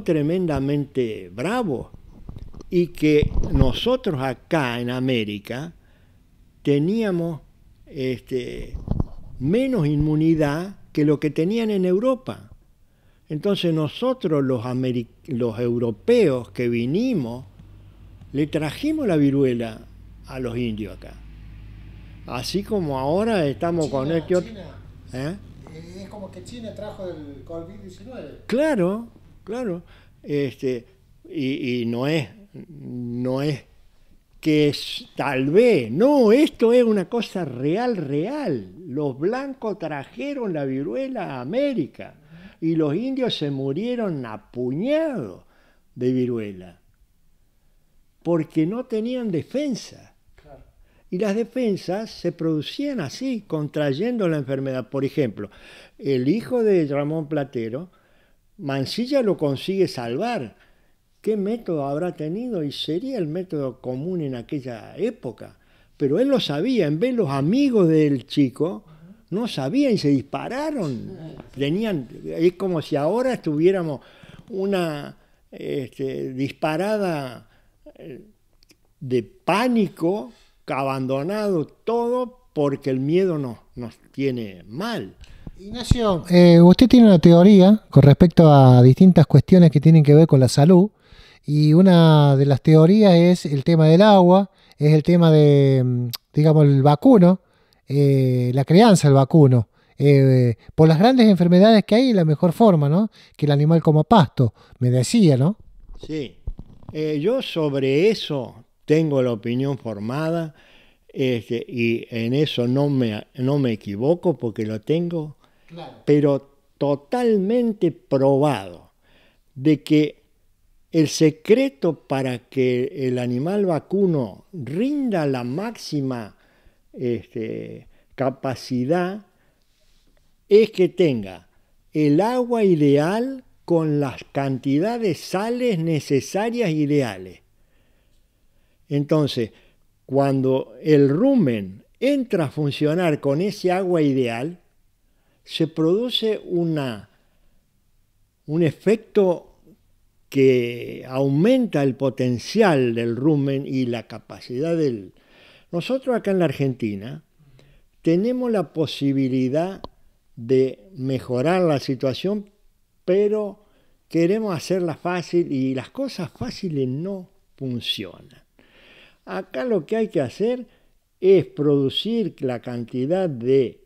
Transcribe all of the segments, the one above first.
tremendamente bravos y que nosotros acá en América teníamos este, menos inmunidad que lo que tenían en Europa. Entonces nosotros los, los europeos que vinimos, le trajimos la viruela a los indios acá. Así como ahora estamos con este otro... ¿Eh? Es como que China trajo el COVID-19. Claro, Claro. Este, y, no es, no es que tal vez, no, esto es una cosa real, real. Los blancos trajeron la viruela a América y los indios se murieron a de viruela porque no tenían defensa. Y las defensas se producían así, contrayendo la enfermedad. Por ejemplo, el hijo de Ramón Platero Mansilla lo consigue salvar. ¿Qué método habrá tenido? Y sería el método común en aquella época. Pero él lo sabía, en vez los amigos del chico no sabían y se dispararon. Tenían, es como si ahora estuviéramos una este, disparada eh, de pánico, abandonado todo, porque el miedo nos tiene mal. Ignacio, eh, usted tiene una teoría con respecto a distintas cuestiones que tienen que ver con la salud y una de las teorías es el tema del agua, es el tema de, mm, digamos, el vacuno, eh, la crianza del vacuno. Eh, por las grandes enfermedades que hay, la mejor forma, ¿no? Que el animal como pasto, me decía, ¿no? Sí. yo sobre eso tengo la opinión formada este, y en eso no me, no me equivoco porque lo tengo pero totalmente probado de que el secreto para que el animal vacuno rinda la máxima este, capacidad es que tenga el agua ideal con las cantidades sales necesarias e ideales. Entonces, cuando el rumen entra a funcionar con ese agua ideal, se produce un efecto que aumenta el potencial del rumen y la capacidad del... Nosotros acá en la Argentina tenemos la posibilidad de mejorar la situación, pero queremos hacerla fácil y las cosas fáciles no funcionan. Acá lo que hay que hacer es producir la cantidad de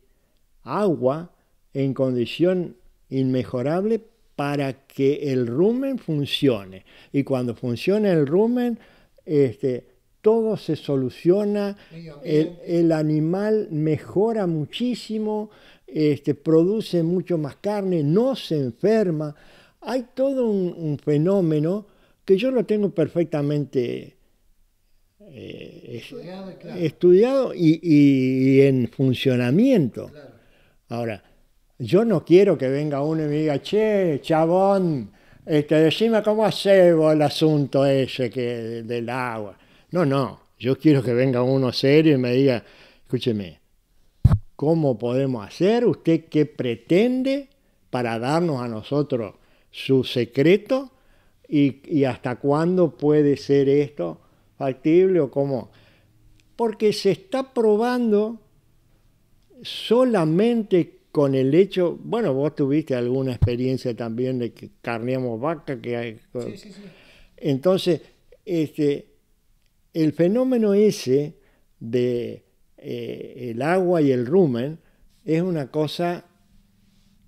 agua en condición inmejorable para que el rumen funcione. Y cuando funciona el rumen, este, todo se soluciona, el, animal mejora muchísimo, este, produce mucho más carne, no se enferma. Hay todo un, fenómeno que yo lo tengo perfectamente eh, estudiado, y, en funcionamiento. Ahora, yo no quiero que venga uno y me diga, che, chabón, este, decime cómo hacemos el asunto ese que, del agua. No, no, yo quiero que venga uno serio y me diga, escúcheme, ¿cómo podemos hacer? ¿Usted qué pretende para darnos a nosotros su secreto? ¿Y, y hasta cuándo puede ser esto factible o cómo? Porque se está probando solamente con el hecho, bueno, vos tuviste alguna experiencia también de que carneamos vaca, que hay... Sí, sí, sí. Entonces, este, el fenómeno ese de eh, el agua y el rumen es una cosa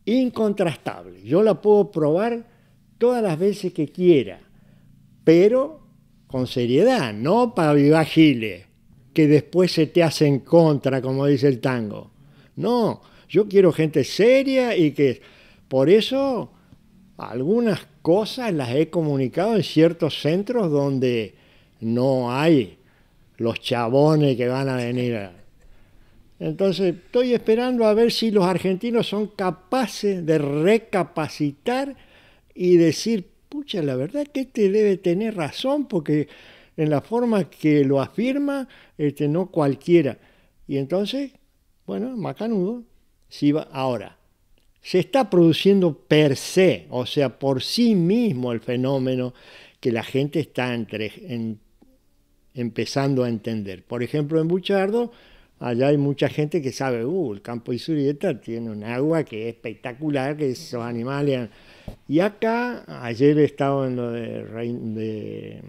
incontrastable. Yo la puedo probar todas las veces que quiera, pero con seriedad, no para vivir que después se te hace en contra, como dice el tango. No, yo quiero gente seria y que... Por eso algunas cosas las he comunicado en ciertos centros donde no hay los chabones que van a venir. Entonces estoy esperando a ver si los argentinos son capaces de recapacitar y decir, pucha, la verdad que este debe tener razón porque en la forma que lo afirma, este, no cualquiera. Y entonces, bueno, macanudo ahora, se está produciendo per se, o sea, por sí mismo el fenómeno que la gente está empezando a entender. Por ejemplo, en Buchardo, allá hay mucha gente que sabe, uh, el campo surieta tiene un agua que es espectacular, que esos animales... Y acá, ayer he estado en lo de, de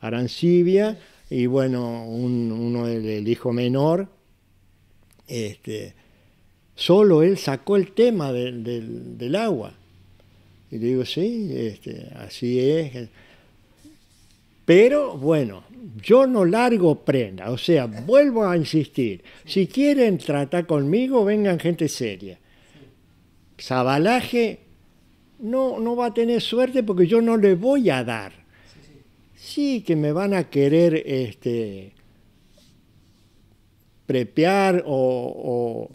Arancibia, y bueno, uno del hijo menor, este, solo él sacó el tema del agua. Y le digo, sí, este, así es. Pero bueno, yo no largo prenda, o sea, vuelvo a insistir, si quieren tratar conmigo, vengan gente seria. Zabalaje no, no va a tener suerte porque yo no le voy a dar. Sí que me van a querer este, prepear o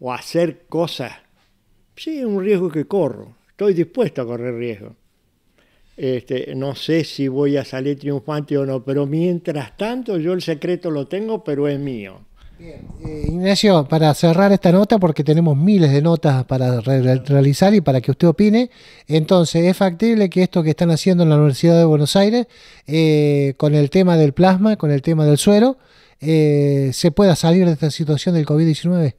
o hacer cosas. Sí, es un riesgo que corro. Estoy dispuesto a correr riesgo. Este, no sé si voy a salir triunfante o no, pero mientras tanto yo el secreto lo tengo, pero es mío. Bien. Eh, Ignacio, para cerrar esta nota, porque tenemos miles de notas para realizar y para que usted opine, entonces, ¿es factible que esto que están haciendo en la Universidad de Buenos Aires, eh, con el tema del plasma, con el tema del suero, eh, se pueda salir de esta situación del COVID-19?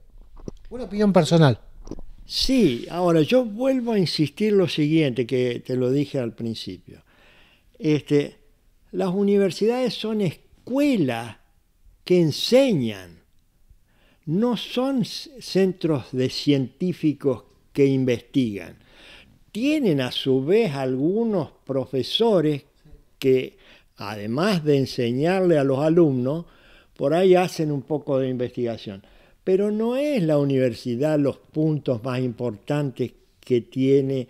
Una opinión personal. Sí, ahora yo vuelvo a insistir lo siguiente que te lo dije al principio. Este, las universidades son escuelas que enseñan, no son centros de científicos que investigan. Tienen a su vez algunos profesores que, además de enseñarle a los alumnos, por ahí hacen un poco de investigación pero no es la universidad los puntos más importantes que tiene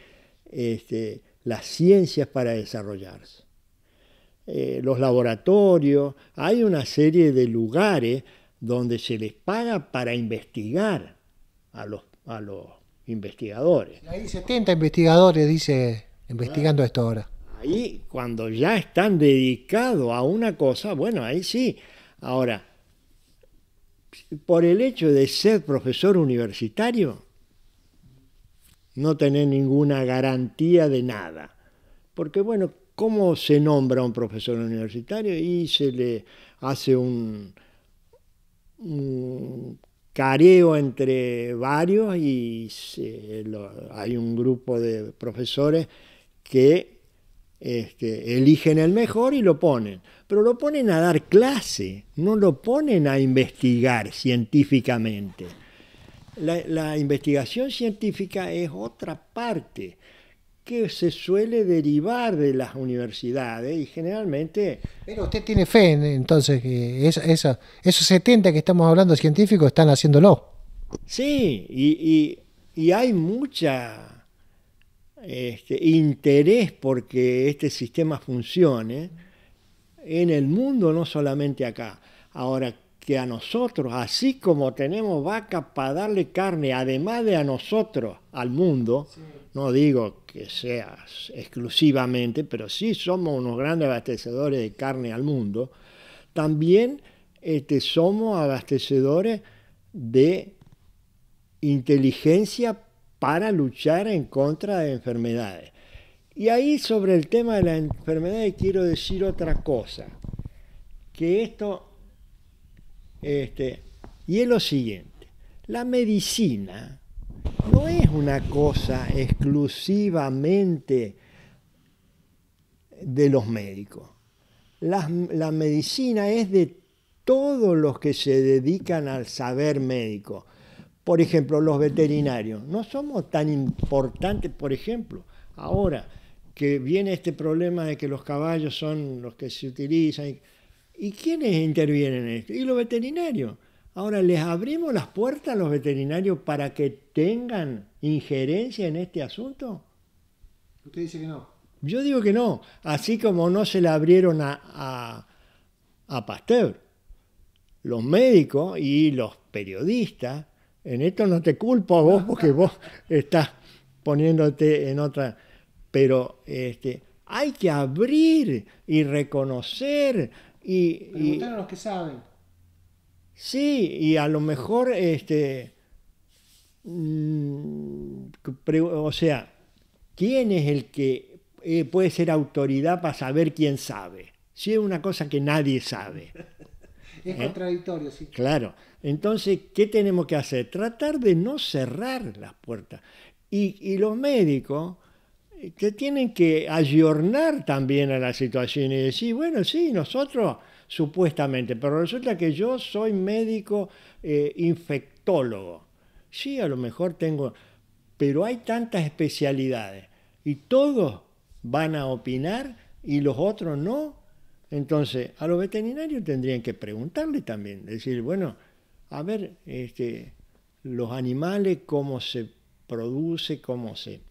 este, las ciencias para desarrollarse. Eh, los laboratorios, hay una serie de lugares donde se les paga para investigar a los, a los investigadores. Hay 70 investigadores, dice, investigando esto ahora. Ahí, cuando ya están dedicados a una cosa, bueno, ahí sí. Ahora, por el hecho de ser profesor universitario, no tener ninguna garantía de nada. Porque bueno, ¿cómo se nombra un profesor universitario? Y se le hace un, careo entre varios y hay un grupo de profesores que este, eligen el mejor y lo ponen. Pero lo ponen a dar clase, no lo ponen a investigar científicamente. La, investigación científica es otra parte que se suele derivar de las universidades y generalmente... Pero usted tiene fe en, entonces que esa, esos 70 que estamos hablando científicos están haciéndolo. Sí, y hay mucha este, interés porque este sistema funcione en el mundo, no solamente acá. Ahora, que a nosotros, así como tenemos vaca para darle carne, además de a nosotros, al mundo, no digo que sea exclusivamente, pero sí somos unos grandes abastecedores de carne al mundo, también este, somos abastecedores de inteligencia para luchar en contra de enfermedades. Y ahí sobre el tema de la enfermedad, quiero decir otra cosa, que esto este, y es lo siguiente, la medicina no es una cosa exclusivamente de los médicos. la medicina es de todos los que se dedican al saber médico por ejemplo, los veterinarios. No somos tan importantes, por ejemplo, ahora que viene este problema de que los caballos son los que se utilizan. ¿Y quiénes intervienen en esto? Y los veterinarios. Ahora, ¿les abrimos las puertas a los veterinarios para que tengan injerencia en este asunto? Usted dice que no. Yo digo que no, así como no se le abrieron a, a Pasteur. Los médicos y los periodistas en esto no te culpo a vos porque vos estás poniéndote en otra... Pero este, hay que abrir y reconocer y... Preguntar a los que saben. Sí, y a lo mejor, este, mm, o sea, ¿quién es el que eh, puede ser autoridad para saber quién sabe? Si es una cosa que nadie sabe. Es ¿Eh? contradictorio, sí. Claro. Entonces, ¿qué tenemos que hacer? Tratar de no cerrar las puertas. Y, los médicos eh, que tienen que ayornar también a la situación y decir, bueno, sí, nosotros supuestamente, pero resulta que yo soy médico eh, infectólogo. Sí, a lo mejor tengo, pero hay tantas especialidades y todos van a opinar y los otros no, entonces, a los veterinarios tendrían que preguntarle también, decir, bueno, a ver, este, los animales, cómo se produce, cómo se